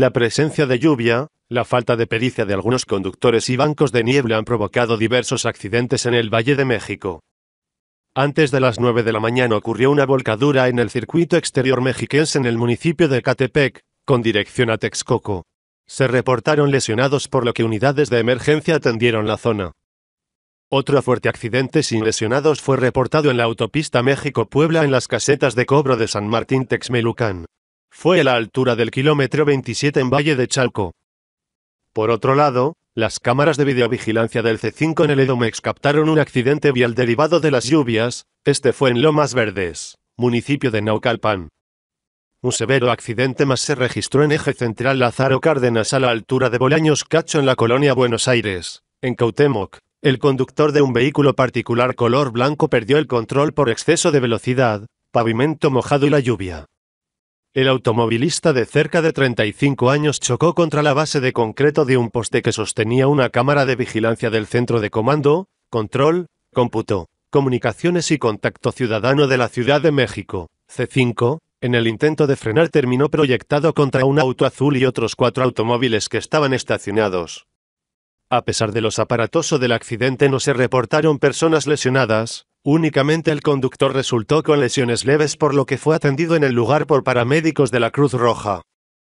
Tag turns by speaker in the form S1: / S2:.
S1: La presencia de lluvia, la falta de pericia de algunos conductores y bancos de niebla han provocado diversos accidentes en el Valle de México. Antes de las 9 de la mañana ocurrió una volcadura en el circuito exterior mexiquense en el municipio de Catepec, con dirección a Texcoco. Se reportaron lesionados por lo que unidades de emergencia atendieron la zona. Otro fuerte accidente sin lesionados fue reportado en la autopista México-Puebla en las casetas de cobro de San Martín Texmelucan fue a la altura del kilómetro 27 en Valle de Chalco. Por otro lado, las cámaras de videovigilancia del C5 en el Edomex captaron un accidente vial derivado de las lluvias, este fue en Lomas Verdes, municipio de Naucalpan. Un severo accidente más se registró en eje central Lázaro Cárdenas a la altura de Bolaños Cacho en la colonia Buenos Aires, en Cautemoc. El conductor de un vehículo particular color blanco perdió el control por exceso de velocidad, pavimento mojado y la lluvia. El automovilista de cerca de 35 años chocó contra la base de concreto de un poste que sostenía una cámara de vigilancia del centro de comando, control, cómputo, comunicaciones y contacto ciudadano de la Ciudad de México, C5, en el intento de frenar terminó proyectado contra un auto azul y otros cuatro automóviles que estaban estacionados. A pesar de los o del accidente no se reportaron personas lesionadas, Únicamente el conductor resultó con lesiones leves por lo que fue atendido en el lugar por paramédicos de la Cruz Roja.